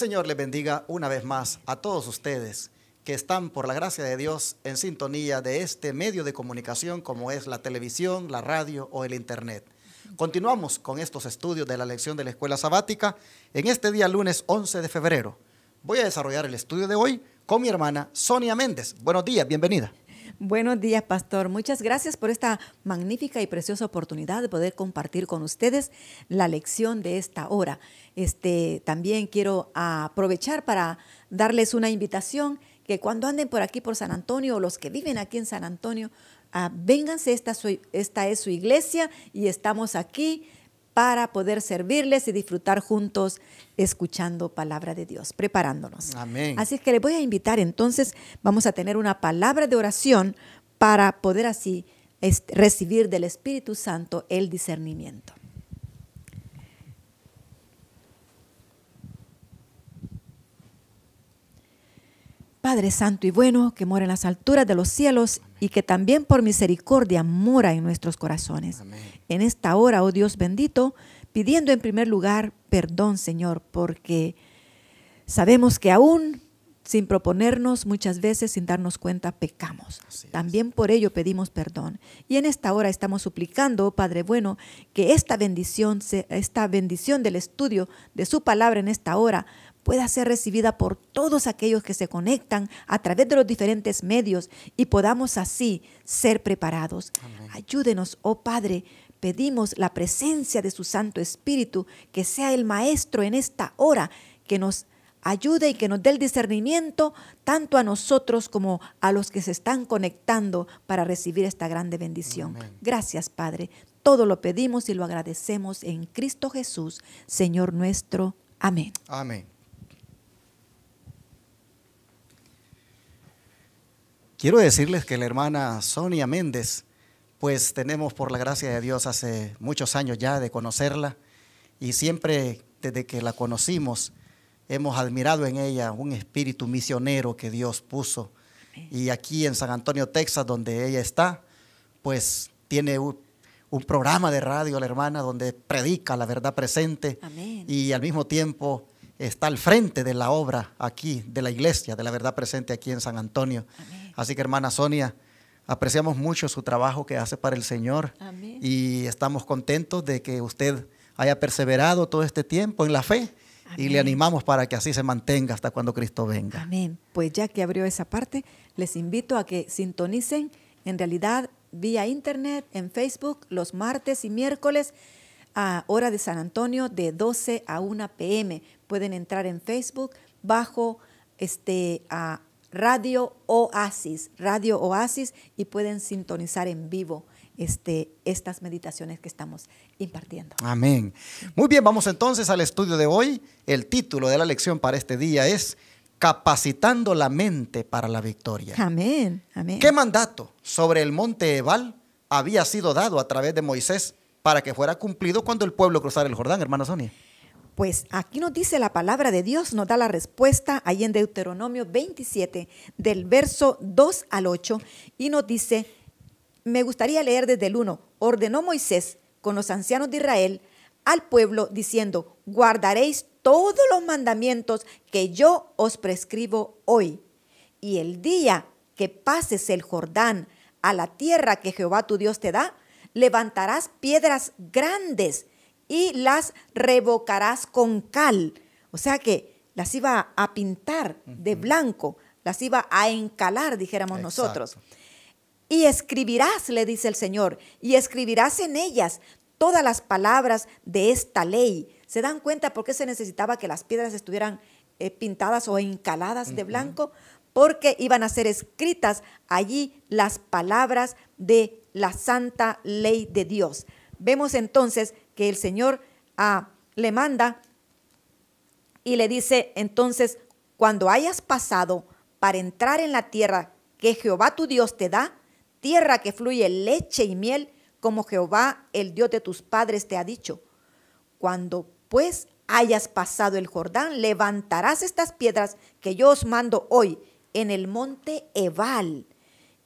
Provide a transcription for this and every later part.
Señor les bendiga una vez más a todos ustedes que están, por la gracia de Dios, en sintonía de este medio de comunicación como es la televisión, la radio o el Internet. Continuamos con estos estudios de la lección de la escuela sabática en este día lunes 11 de febrero. Voy a desarrollar el estudio de hoy con mi hermana Sonia Méndez. Buenos días, bienvenida. Buenos días, pastor. Muchas gracias por esta magnífica y preciosa oportunidad de poder compartir con ustedes la lección de esta hora. Este, también quiero aprovechar para darles una invitación que cuando anden por aquí por San Antonio o los que viven aquí en San Antonio, ah, vénganse, esta, esta es su iglesia y estamos aquí para poder servirles y disfrutar juntos escuchando palabra de Dios, preparándonos. Amén. Así que les voy a invitar entonces, vamos a tener una palabra de oración para poder así este, recibir del Espíritu Santo el discernimiento. Padre Santo y bueno, que mora en las alturas de los cielos y que también por misericordia mora en nuestros corazones. En esta hora, oh Dios bendito, pidiendo en primer lugar perdón, Señor, porque sabemos que aún sin proponernos muchas veces, sin darnos cuenta, pecamos. También por ello pedimos perdón. Y en esta hora estamos suplicando, oh Padre bueno, que esta bendición, esta bendición del estudio de su palabra en esta hora, pueda ser recibida por todos aquellos que se conectan a través de los diferentes medios y podamos así ser preparados. Ayúdenos, oh Padre, pedimos la presencia de su Santo Espíritu, que sea el Maestro en esta hora, que nos ayude y que nos dé el discernimiento tanto a nosotros como a los que se están conectando para recibir esta grande bendición. Gracias, Padre. Todo lo pedimos y lo agradecemos en Cristo Jesús, Señor nuestro. Amén. Amén. Quiero decirles que la hermana Sonia Méndez, pues tenemos por la gracia de Dios hace muchos años ya de conocerla y siempre desde que la conocimos hemos admirado en ella un espíritu misionero que Dios puso. Y aquí en San Antonio, Texas, donde ella está, pues tiene un programa de radio, la hermana, donde predica la verdad presente y al mismo tiempo está al frente de la obra aquí, de la iglesia, de la verdad presente aquí en San Antonio. Así que hermana Sonia, apreciamos mucho su trabajo que hace para el Señor y estamos contentos de que usted haya perseverado todo este tiempo en la fe. Y le animamos para que así se mantenga hasta cuando Cristo venga. Amén. Pues ya que abrió esa parte, les invito a que sintonicen en realidad vía internet, en Facebook, los martes y miércoles a hora de San Antonio de 12 a 1 pm. Pueden entrar en Facebook bajo este, Radio Oasis, Radio Oasis y pueden sintonizar en vivo. Este, estas meditaciones que estamos impartiendo. Amén. Muy bien, vamos entonces al estudio de hoy. El título de la lección para este día es Capacitando la mente para la victoria. Amén. Amén. ¿Qué mandato sobre el monte Ebal había sido dado a través de Moisés para que fuera cumplido cuando el pueblo cruzara el Jordán, hermana Sonia? Pues aquí nos dice la palabra de Dios, nos da la respuesta ahí en Deuteronomio 27, del verso 2 al 8, y nos dice, me gustaría leer desde el 1, ordenó Moisés con los ancianos de Israel al pueblo diciendo, guardaréis todos los mandamientos que yo os prescribo hoy. Y el día que pases el Jordán a la tierra que Jehová tu Dios te da, levantarás piedras grandes y las revocarás con cal. O sea que las iba a pintar de blanco, las iba a encalar, dijéramos nosotros. Y escribirás, le dice el Señor, y escribirás en ellas todas las palabras de esta ley. ¿Se dan cuenta por qué se necesitaba que las piedras estuvieran eh, pintadas o encaladas de blanco? Porque iban a ser escritas allí las palabras de la santa ley de Dios. Vemos entonces que el Señor ah, le manda y le dice entonces, cuando hayas pasado para entrar en la tierra que Jehová tu Dios te da, tierra que fluye leche y miel, como Jehová el Dios de tus padres te ha dicho. Cuando pues hayas pasado el Jordán, levantarás estas piedras que yo os mando hoy en el monte Ebal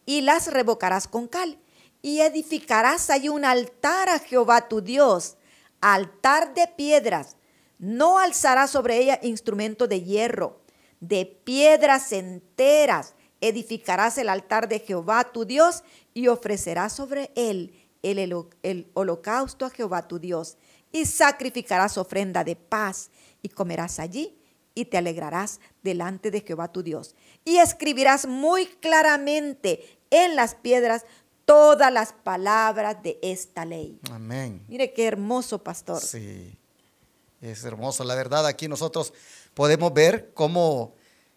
y las revocarás con cal y edificarás allí un altar a Jehová tu Dios, altar de piedras. No alzarás sobre ella instrumento de hierro, de piedras enteras edificarás el altar de Jehová tu Dios y ofrecerás sobre él el, el, holocausto a Jehová tu Dios y sacrificarás ofrenda de paz y comerás allí y te alegrarás delante de Jehová tu Dios. Y escribirás muy claramente en las piedras todas las palabras de esta ley. Amén. Mire qué hermoso, pastor. Sí, es hermoso. La verdad, aquí nosotros podemos ver cómo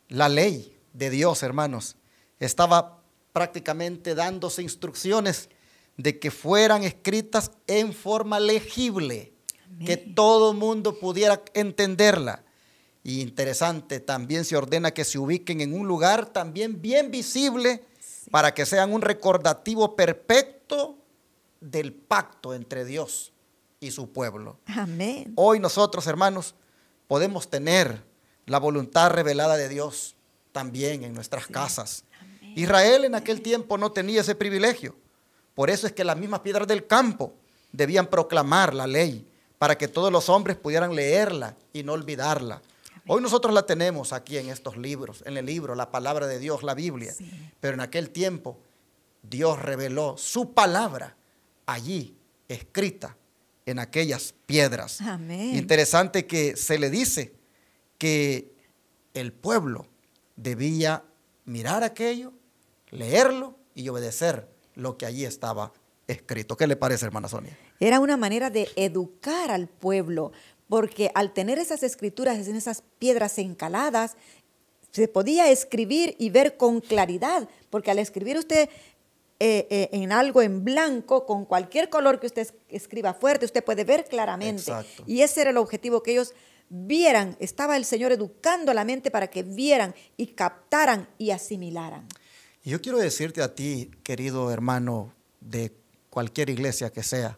la ley de Dios, hermanos, estaba prácticamente dándose instrucciones de que fueran escritas en forma legible, que todo mundo pudiera entenderla. Y interesante, también se ordena que se ubiquen en un lugar también bien visible para que sean un recordativo perfecto del pacto entre Dios y su pueblo. Amén. Hoy nosotros, hermanos, podemos tener la voluntad revelada de Dios también en nuestras casas. Israel en aquel tiempo no tenía ese privilegio. Por eso es que las mismas piedras del campo debían proclamar la ley para que todos los hombres pudieran leerla y no olvidarla. Hoy nosotros la tenemos aquí en estos libros, en el libro, la palabra de Dios, la Biblia. Pero en aquel tiempo Dios reveló su palabra allí, escrita en aquellas piedras. Interesante que se le dice que el pueblo debía mirar aquello, leerlo y obedecer lo que allí estaba escrito. ¿Qué le parece, hermana Sonia? Era una manera de educar al pueblo porque al tener esas escrituras en esas piedras encaladas, se podía escribir y ver con claridad, porque al escribir usted eh, eh, en algo en blanco, con cualquier color que usted escriba fuerte, usted puede ver claramente. Y ese era el objetivo, que ellos vieran, estaba el Señor educando la mente para que vieran y captaran y asimilaran. Y yo quiero decirte a ti, querido hermano de cualquier iglesia que sea,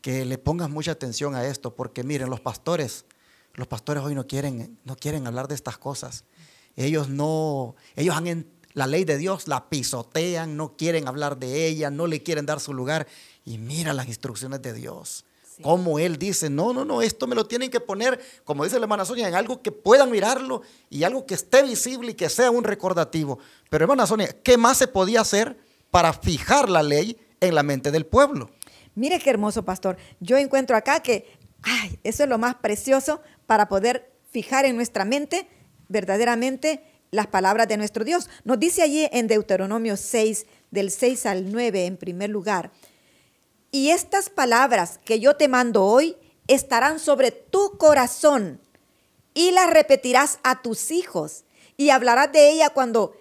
que le pongas mucha atención a esto, porque miren, los pastores, los pastores hoy no quieren, no quieren hablar de estas cosas. Ellos no, ellos han la ley de Dios la pisotean, no quieren hablar de ella, no le quieren dar su lugar. Y mira las instrucciones de Dios. Como Él dice, no, no, no, esto me lo tienen que poner, como dice la hermana Sonia, en algo que puedan mirarlo y algo que esté visible y que sea un recordativo. Pero hermana Sonia, ¿qué más se podía hacer para fijar la ley en la mente del pueblo? Mire qué hermoso, pastor. Yo encuentro acá que, ay, eso es lo más precioso para poder fijar en nuestra mente verdaderamente las palabras de nuestro Dios. Nos dice allí en Deuteronomio 6, del 6 al 9, en primer lugar, y estas palabras que yo te mando hoy estarán sobre tu corazón y las repetirás a tus hijos y hablarás de ella cuando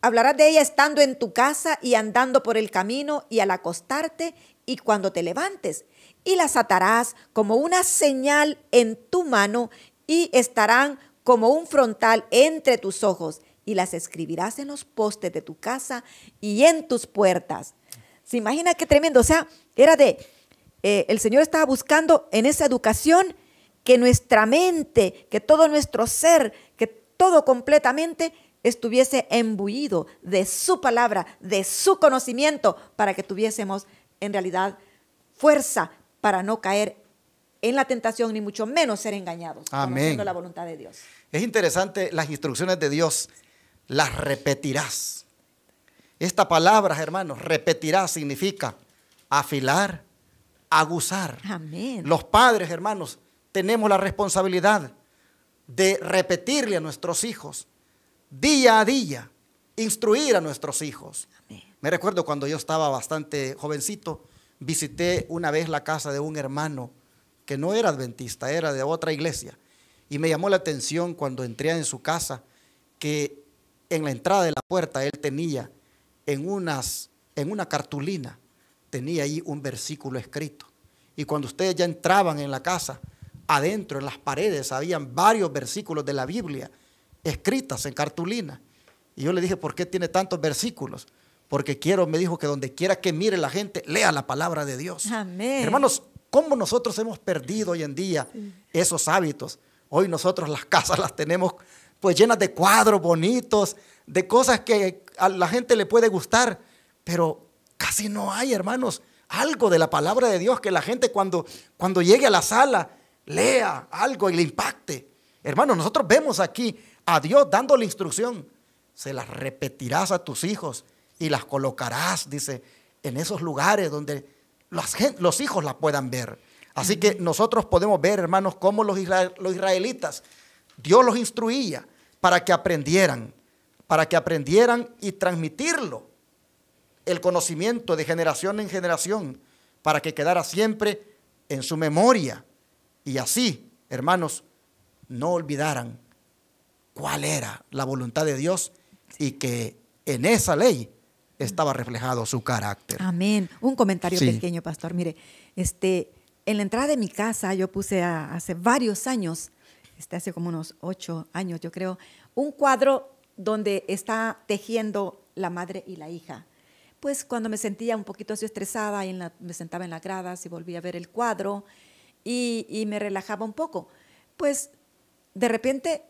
hablarás de ella estando en tu casa y andando por el camino y al acostarte y cuando te levantes, y las atarás como una señal en tu mano y estarán como un frontal entre tus ojos y las escribirás en los postes de tu casa y en tus puertas. ¿Se imagina qué tremendo? O sea, era de, eh, el Señor estaba buscando en esa educación que nuestra mente, que todo nuestro ser, que todo completamente estuviese embullido de su palabra, de su conocimiento, para que tuviésemos en realidad fuerza para no caer en la tentación, ni mucho menos ser engañados, Amén. la voluntad de Dios. Es interesante las instrucciones de Dios, las repetirás. Esta palabra, hermanos, repetirás significa afilar, aguzar. Amén. Los padres, hermanos, tenemos la responsabilidad de repetirle a nuestros hijos día a día, instruir a nuestros hijos. Amén. Me recuerdo cuando yo estaba bastante jovencito, visité una vez la casa de un hermano que no era adventista, era de otra iglesia. Y me llamó la atención cuando entré en su casa que en la entrada de la puerta él tenía en, unas, en una cartulina, tenía ahí un versículo escrito. Y cuando ustedes ya entraban en la casa, adentro en las paredes habían varios versículos de la Biblia escritas en cartulina. Y yo le dije, ¿por qué tiene tantos versículos? porque quiero, me dijo que donde quiera que mire la gente, lea la palabra de Dios. Amén. Hermanos, ¿cómo nosotros hemos perdido hoy en día esos hábitos? Hoy nosotros las casas las tenemos pues llenas de cuadros bonitos, de cosas que a la gente le puede gustar, pero casi no hay, hermanos, algo de la palabra de Dios que la gente cuando, cuando llegue a la sala lea algo y le impacte. Hermanos, nosotros vemos aquí a Dios dando la instrucción. Se las repetirás a tus hijos y las colocarás, dice, en esos lugares donde los hijos las puedan ver. Así que nosotros podemos ver, hermanos, cómo los, los israelitas, Dios los instruía para que aprendieran, para que aprendieran y transmitirlo, el conocimiento de generación en generación, para que quedara siempre en su memoria. Y así, hermanos, no olvidaran cuál era la voluntad de Dios y que en esa ley estaba reflejado su carácter. Amén. Un comentario pequeño, pastor. Mire, este, en la entrada de mi casa yo puse hace varios años, este, hace como unos ocho años yo creo, un cuadro donde está tejiendo la madre y la hija. Pues cuando me sentía un poquito así estresada, y me sentaba en las gradas y volvía a ver el cuadro y, me relajaba un poco. Pues de repente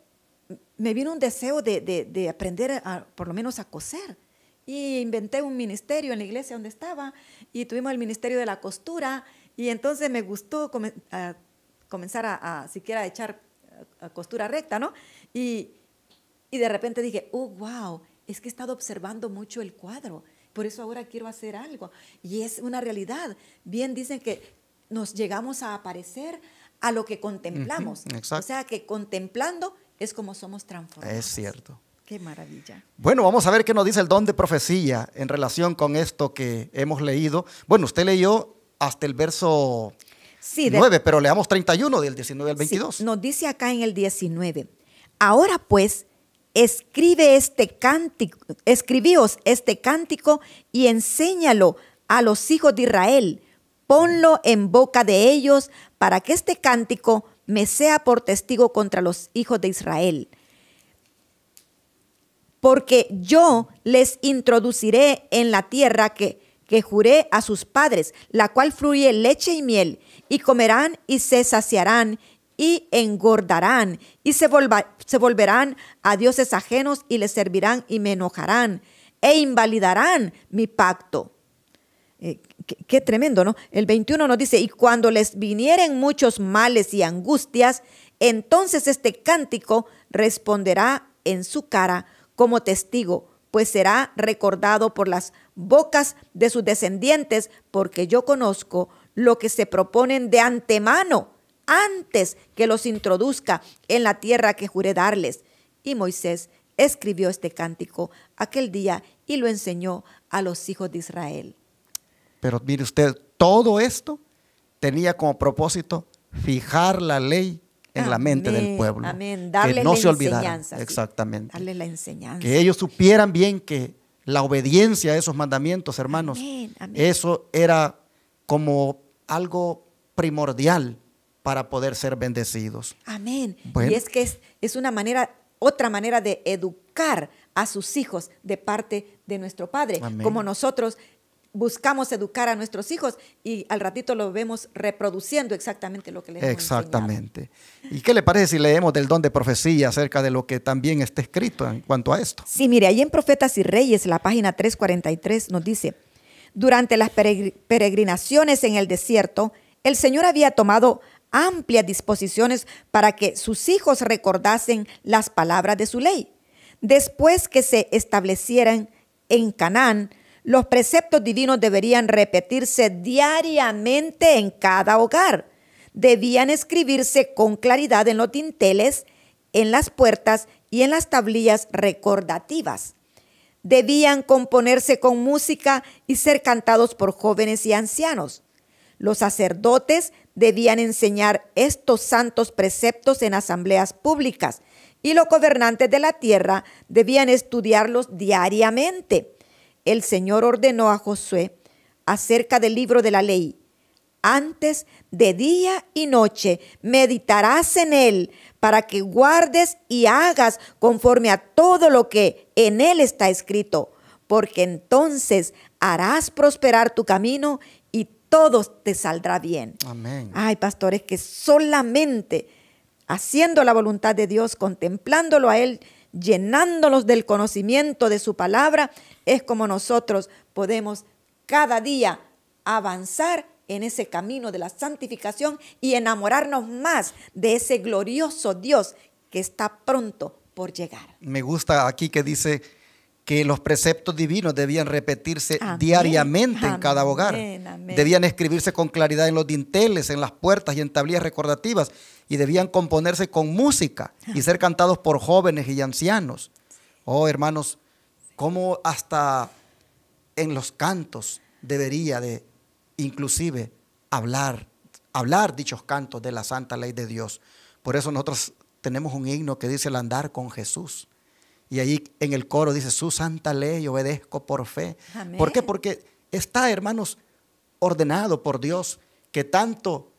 me vino un deseo de, aprender por lo menos a coser. Y inventé un ministerio en la iglesia donde estaba y tuvimos el ministerio de la costura y entonces me gustó comenzar a, siquiera echar costura recta, ¿no? Y, y de repente dije, oh, wow, es que he estado observando mucho el cuadro, por eso ahora quiero hacer algo. Y es una realidad. Bien dicen que nos llegamos a aparecer a lo que contemplamos. O sea que contemplando es como somos transformados. Es cierto maravilla. Bueno, vamos a ver qué nos dice el don de profecía en relación con esto que hemos leído. Bueno, usted leyó hasta el verso 9, pero leamos 31 del 19 al 22. nos dice acá en el 19, ahora pues, escribe este cántico, escribíos este cántico y enséñalo a los hijos de Israel, ponlo en boca de ellos para que este cántico me sea por testigo contra los hijos de Israel porque yo les introduciré en la tierra que, que juré a sus padres, la cual fluye leche y miel, y comerán y se saciarán y engordarán, y se, volverán a dioses ajenos y les servirán y me enojarán, e invalidarán mi pacto. Eh, qué, qué, tremendo, ¿no? El 21 nos dice, y cuando les vinieren muchos males y angustias, entonces este cántico responderá en su cara, como testigo, pues será recordado por las bocas de sus descendientes, porque yo conozco lo que se proponen de antemano, antes que los introduzca en la tierra que juré darles. Y Moisés escribió este cántico aquel día y lo enseñó a los hijos de Israel. Pero mire usted, todo esto tenía como propósito fijar la ley en la mente del pueblo. que no se olvidaran. Exactamente. la enseñanza. Que ellos supieran bien que la obediencia a esos mandamientos, hermanos, eso era como algo primordial para poder ser bendecidos. Amén. Y es que es, una manera, otra manera de educar a sus hijos de parte de nuestro Padre, como nosotros buscamos educar a nuestros hijos y al ratito lo vemos reproduciendo exactamente lo que le Exactamente. ¿Y qué le parece si leemos del don de profecía acerca de lo que también está escrito en cuanto a esto? Sí, mire, ahí en Profetas y Reyes, la página 343 nos dice, durante las peregrinaciones en el desierto, el Señor había tomado amplias disposiciones para que sus hijos recordasen las palabras de su ley. Después que se establecieran en Canaán, los preceptos divinos deberían repetirse diariamente en cada hogar. Debían escribirse con claridad en los dinteles, en las puertas y en las tablillas recordativas. Debían componerse con música y ser cantados por jóvenes y ancianos. Los sacerdotes debían enseñar estos santos preceptos en asambleas públicas y los gobernantes de la tierra debían estudiarlos diariamente el Señor ordenó a Josué acerca del libro de la ley. Antes de día y noche meditarás en él para que guardes y hagas conforme a todo lo que en él está escrito, porque entonces harás prosperar tu camino y todo te saldrá bien. Amén. Hay pastores, que solamente haciendo la voluntad de Dios, contemplándolo a él, llenándolos del conocimiento de su palabra, es como nosotros podemos cada día avanzar en ese camino de la santificación y enamorarnos más de ese glorioso Dios que está pronto por llegar. Me gusta aquí que dice, que los preceptos divinos debían repetirse diariamente en cada hogar. debían escribirse con claridad en los dinteles, en las puertas y en tablillas recordativas. Y debían componerse con música y ser cantados por jóvenes y ancianos. Oh, hermanos, cómo hasta en los cantos debería de inclusive hablar, hablar dichos cantos de la santa ley de Dios. Por eso nosotros tenemos un himno que dice el andar con Jesús. Y ahí en el coro dice, su santa ley obedezco por fe. ¿Por qué? Porque está, hermanos, ordenado por Dios que tanto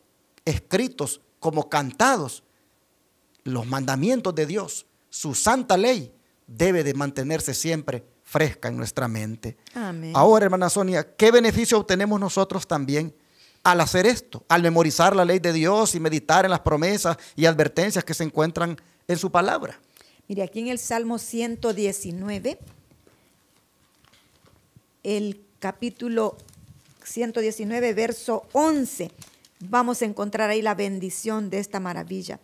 escritos como cantados los mandamientos de Dios, su santa ley, debe de mantenerse siempre fresca en nuestra mente. Ahora, hermana Sonia, ¿qué beneficio obtenemos nosotros también al hacer esto, al memorizar la ley de Dios y meditar en las promesas y advertencias que se encuentran en su palabra? Mire, aquí en el Salmo 119, el capítulo 119, verso 11, vamos a encontrar ahí la bendición de esta maravilla.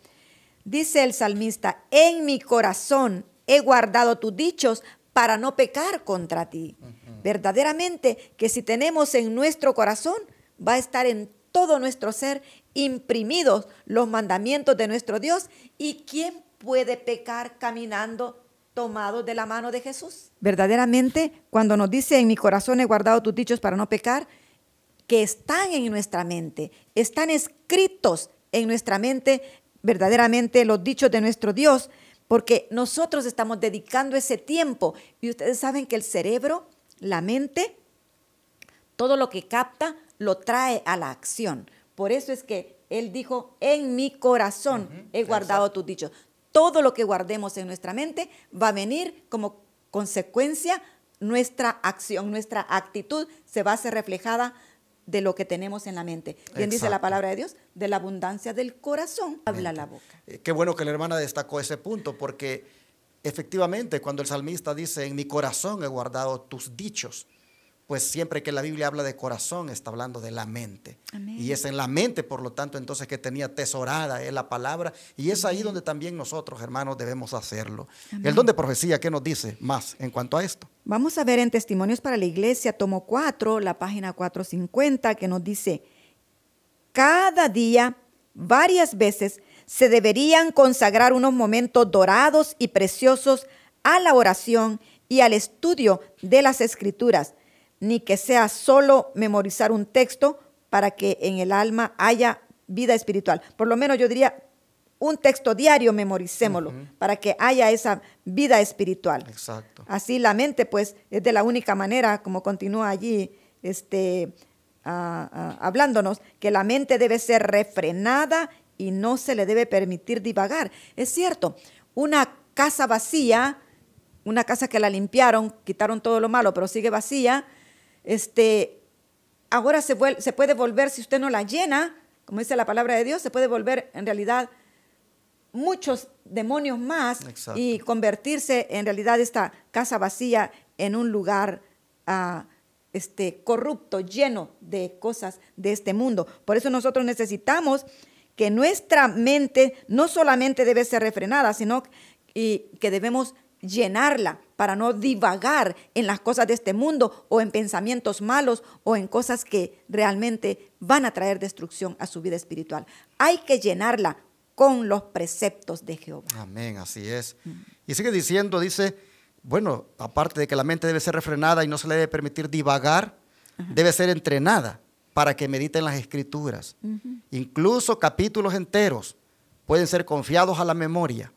Dice el salmista, en mi corazón he guardado tus dichos para no pecar contra ti. Verdaderamente que si tenemos en nuestro corazón, va a estar en todo nuestro ser imprimidos los mandamientos de nuestro Dios. ¿Y quién puede pecar caminando tomado de la mano de Jesús. Verdaderamente, cuando nos dice en mi corazón he guardado tus dichos para no pecar, que están en nuestra mente, están escritos en nuestra mente verdaderamente los dichos de nuestro Dios, porque nosotros estamos dedicando ese tiempo y ustedes saben que el cerebro, la mente, todo lo que capta lo trae a la acción. Por eso es que él dijo, en mi corazón he guardado tus dichos todo lo que guardemos en nuestra mente va a venir como consecuencia nuestra acción, nuestra actitud se va a ser reflejada de lo que tenemos en la mente. Bien dice la palabra de Dios, de la abundancia del corazón habla la boca. Eh, qué bueno que la hermana destacó ese punto, porque efectivamente cuando el salmista dice, en mi corazón he guardado tus dichos, pues siempre que la Biblia habla de corazón, está hablando de la mente. Y es en la mente, por lo tanto, entonces que tenía tesorada es eh, la palabra. Y es ahí donde también nosotros, hermanos, debemos hacerlo. El don de profecía, ¿qué nos dice más en cuanto a esto? Vamos a ver en Testimonios para la Iglesia, tomo 4, la página 450, que nos dice, cada día, varias veces, se deberían consagrar unos momentos dorados y preciosos a la oración y al estudio de las escrituras ni que sea solo memorizar un texto para que en el alma haya vida espiritual. Por lo menos yo diría, un texto diario memoricémoslo para que haya esa vida espiritual. Exacto. Así la mente, pues, es de la única manera, como continúa allí, este, ah, ah, hablándonos, que la mente debe ser refrenada y no se le debe permitir divagar. Es cierto, una casa vacía, una casa que la limpiaron, quitaron todo lo malo, pero sigue vacía, este, ahora se, puede volver, si usted no la llena, como dice la palabra de Dios, se puede volver en realidad muchos demonios más y convertirse en realidad esta casa vacía en un lugar ah, este, corrupto, lleno de cosas de este mundo. Por eso nosotros necesitamos que nuestra mente no solamente debe ser refrenada, sino y que debemos llenarla para no divagar en las cosas de este mundo o en pensamientos malos o en cosas que realmente van a traer destrucción a su vida espiritual. Hay que llenarla con los preceptos de Jehová. Amén, así es. Y sigue diciendo, dice, bueno, aparte de que la mente debe ser refrenada y no se le debe permitir divagar, debe ser entrenada para que mediten las escrituras. Incluso capítulos enteros pueden ser confiados a la memoria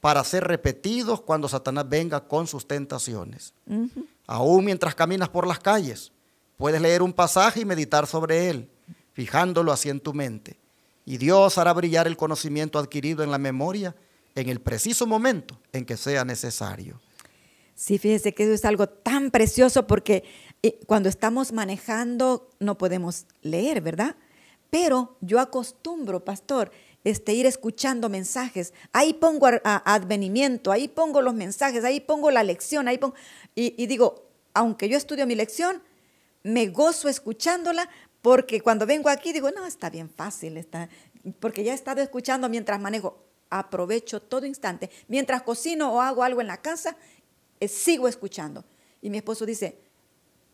para ser repetidos cuando Satanás venga con sus tentaciones. Aún mientras caminas por las calles, puedes leer un pasaje y meditar sobre él, fijándolo así en tu mente. Y Dios hará brillar el conocimiento adquirido en la memoria en el preciso momento en que sea necesario. Sí, fíjese que eso es algo tan precioso porque eh, cuando estamos manejando no podemos leer, ¿verdad? Pero yo acostumbro, pastor, este, ir escuchando mensajes. Ahí pongo advenimiento, ahí pongo los mensajes, ahí pongo la lección, ahí pongo... Y, digo, aunque yo estudio mi lección, me gozo escuchándola porque cuando vengo aquí digo, no, está bien fácil, está, porque ya he estado escuchando mientras manejo. Aprovecho todo instante. Mientras cocino o hago algo en la casa, eh, sigo escuchando. Y mi esposo dice,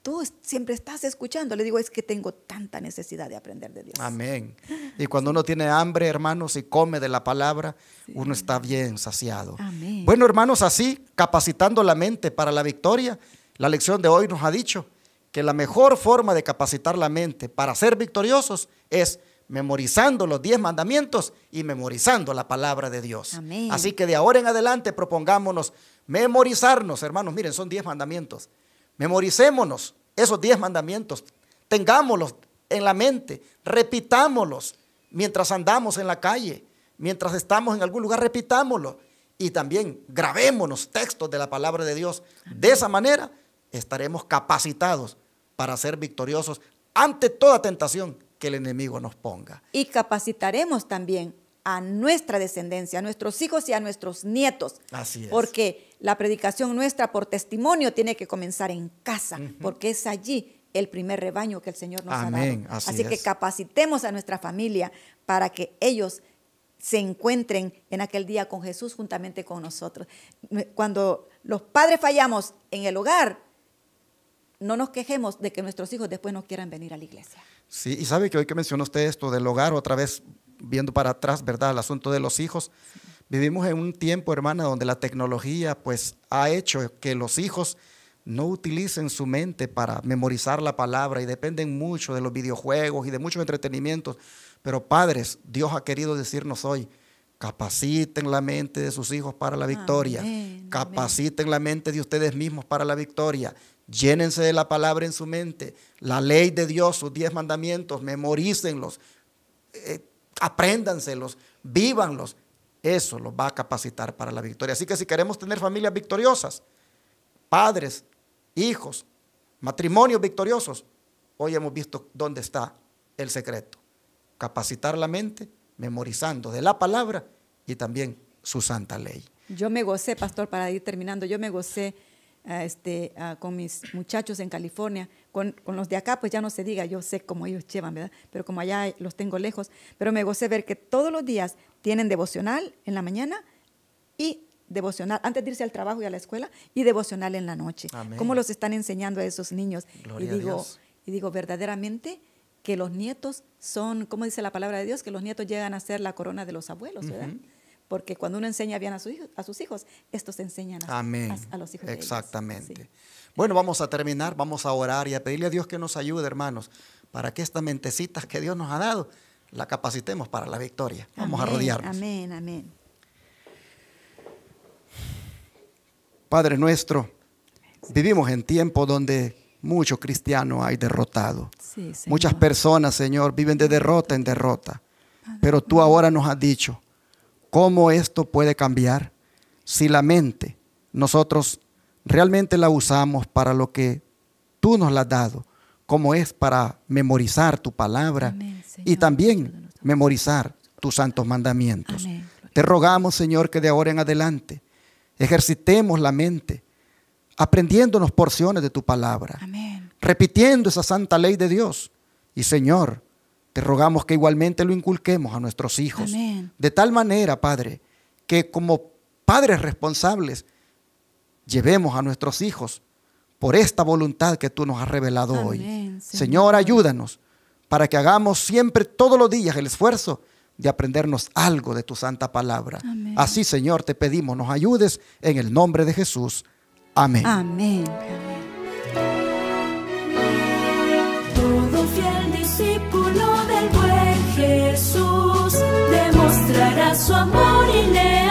tú siempre estás escuchando. Le digo, es que tengo tanta necesidad de aprender de Dios. Amén. Y cuando uno tiene hambre, hermanos, y come de la palabra, uno está bien saciado. Amén. Bueno, hermanos, así, capacitando la mente para la victoria, la lección de hoy nos ha dicho que la mejor forma de capacitar la mente para ser victoriosos es memorizando los diez mandamientos y memorizando la palabra de Dios. Amén. Así que de ahora en adelante propongámonos memorizarnos, hermanos, miren, son diez mandamientos. Memoricémonos esos diez mandamientos, tengámoslos en la mente, repitámoslos mientras andamos en la calle, mientras estamos en algún lugar, repitámoslos y también grabémonos textos de la palabra de Dios. De esa manera estaremos capacitados para ser victoriosos ante toda tentación que el enemigo nos ponga. Y capacitaremos también a nuestra descendencia, a nuestros hijos y a nuestros nietos. Así es. Porque la predicación nuestra por testimonio tiene que comenzar en casa, porque es allí el primer rebaño que el Señor nos ha dado. Así, Así que capacitemos a nuestra familia para que ellos se encuentren en aquel día con Jesús juntamente con nosotros. Cuando los padres fallamos en el hogar, no nos quejemos de que nuestros hijos después no quieran venir a la iglesia. Sí, y sabe que hoy que mencionó usted esto del hogar, otra vez viendo para atrás, ¿verdad? El asunto de los hijos. Vivimos en un tiempo, hermana, donde la tecnología pues ha hecho que los hijos no utilicen su mente para memorizar la palabra y dependen mucho de los videojuegos y de muchos entretenimientos. Pero padres, Dios ha querido decirnos hoy, capaciten la mente de sus hijos para la victoria, capaciten la mente de ustedes mismos para la victoria, llénense de la palabra en su mente, la ley de Dios, sus diez mandamientos, memorícenlos. Eh, apréndanselos, vívanlos. Eso los va a capacitar para la victoria. Así que si queremos tener familias victoriosas, padres, hijos, matrimonios victoriosos, hoy hemos visto dónde está el secreto. Capacitar la mente memorizando de la palabra y también su santa ley. Yo me gocé, pastor, para ir terminando, yo me gocé este, con mis muchachos en California, con, los de acá, pues ya no se diga, yo sé cómo ellos llevan, ¿verdad? Pero como allá los tengo lejos, pero me gocé ver que todos los días tienen devocional en la mañana y devocional antes de irse al trabajo y a la escuela y devocional en la noche. ¿Cómo los están enseñando a esos niños? y digo, y digo verdaderamente que los nietos son, ¿cómo dice la palabra de Dios, que los nietos llegan a ser la corona de los abuelos, ¿verdad? Porque cuando uno enseña bien a, sus hijos, estos enseñan a, los hijos. Exactamente. De ellos. Exactamente. Bueno, vamos a terminar, vamos a orar y a pedirle a Dios que nos ayude, hermanos, para que estas mentecitas que Dios nos ha dado, la capacitemos para la victoria. Vamos a rodearnos. Amén, amén. Padre nuestro, vivimos en tiempos donde muchos cristianos hay derrotados. Muchas personas, Señor, viven de derrota en derrota. Pero tú ahora nos has dicho ¿Cómo esto puede cambiar si la mente nosotros realmente la usamos para lo que tú nos la has dado, como es para memorizar tu palabra y también memorizar tus santos mandamientos? Te rogamos, Señor, que de ahora en adelante ejercitemos la mente, aprendiéndonos porciones de tu palabra, repitiendo esa santa ley de Dios. Y, Señor, te rogamos que igualmente lo inculquemos a nuestros hijos. De tal manera, Padre, que como padres responsables llevemos a nuestros hijos por esta voluntad que tú nos has revelado hoy. Señor. ayúdanos para que hagamos siempre todos los días el esfuerzo de aprendernos algo de tu santa palabra. Así, Señor, te pedimos, nos ayudes en el nombre de Jesús. Amén. Amén. Todo fiel discípulo buen Jesús demostrará su amor y le.